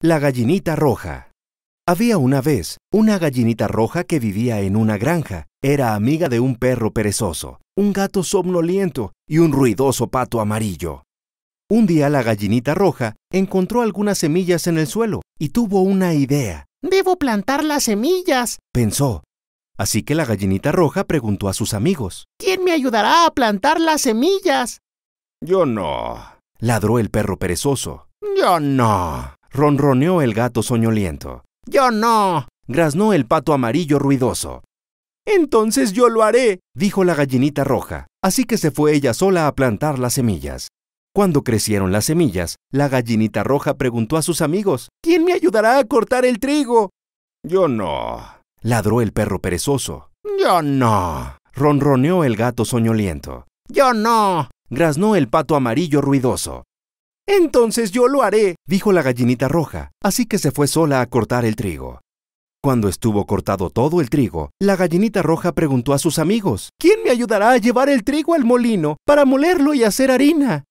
La gallinita roja. Había una vez una gallinita roja que vivía en una granja. Era amiga de un perro perezoso, un gato somnoliento y un ruidoso pato amarillo. Un día la gallinita roja encontró algunas semillas en el suelo y tuvo una idea. Debo plantar las semillas, pensó. Así que la gallinita roja preguntó a sus amigos. ¿Quién me ayudará a plantar las semillas? Yo no, ladró el perro perezoso. Yo no ronroneó el gato soñoliento. Yo no, graznó el pato amarillo ruidoso. Entonces yo lo haré, dijo la gallinita roja, así que se fue ella sola a plantar las semillas. Cuando crecieron las semillas, la gallinita roja preguntó a sus amigos, ¿Quién me ayudará a cortar el trigo? Yo no, ladró el perro perezoso. Yo no, ronroneó el gato soñoliento. Yo no, graznó el pato amarillo ruidoso. Entonces yo lo haré, dijo la gallinita roja, así que se fue sola a cortar el trigo. Cuando estuvo cortado todo el trigo, la gallinita roja preguntó a sus amigos, ¿quién me ayudará a llevar el trigo al molino para molerlo y hacer harina?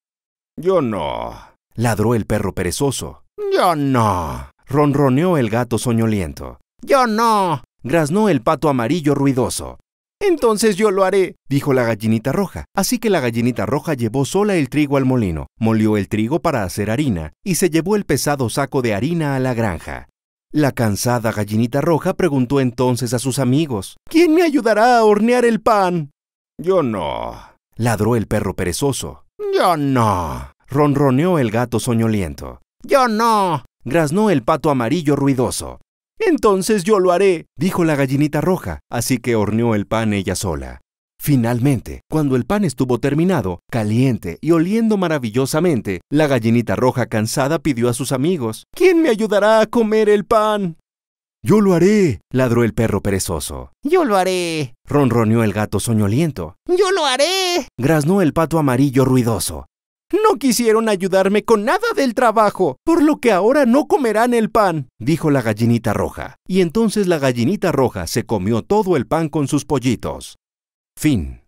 Yo no, ladró el perro perezoso. Yo no, ronroneó el gato soñoliento. Yo no, graznó el pato amarillo ruidoso. Entonces yo lo haré, dijo la gallinita roja. Así que la gallinita roja llevó sola el trigo al molino, molió el trigo para hacer harina, y se llevó el pesado saco de harina a la granja. La cansada gallinita roja preguntó entonces a sus amigos, ¿Quién me ayudará a hornear el pan? Yo no, ladró el perro perezoso. Yo no, ronroneó el gato soñoliento. Yo no, graznó el pato amarillo ruidoso. Entonces yo lo haré, dijo la gallinita roja, así que horneó el pan ella sola. Finalmente, cuando el pan estuvo terminado, caliente y oliendo maravillosamente, la gallinita roja cansada pidió a sus amigos, ¿Quién me ayudará a comer el pan? Yo lo haré, ladró el perro perezoso. Yo lo haré, ronroneó el gato soñoliento. Yo lo haré, graznó el pato amarillo ruidoso. No quisieron ayudarme con nada del trabajo, por lo que ahora no comerán el pan, dijo la gallinita roja. Y entonces la gallinita roja se comió todo el pan con sus pollitos. Fin.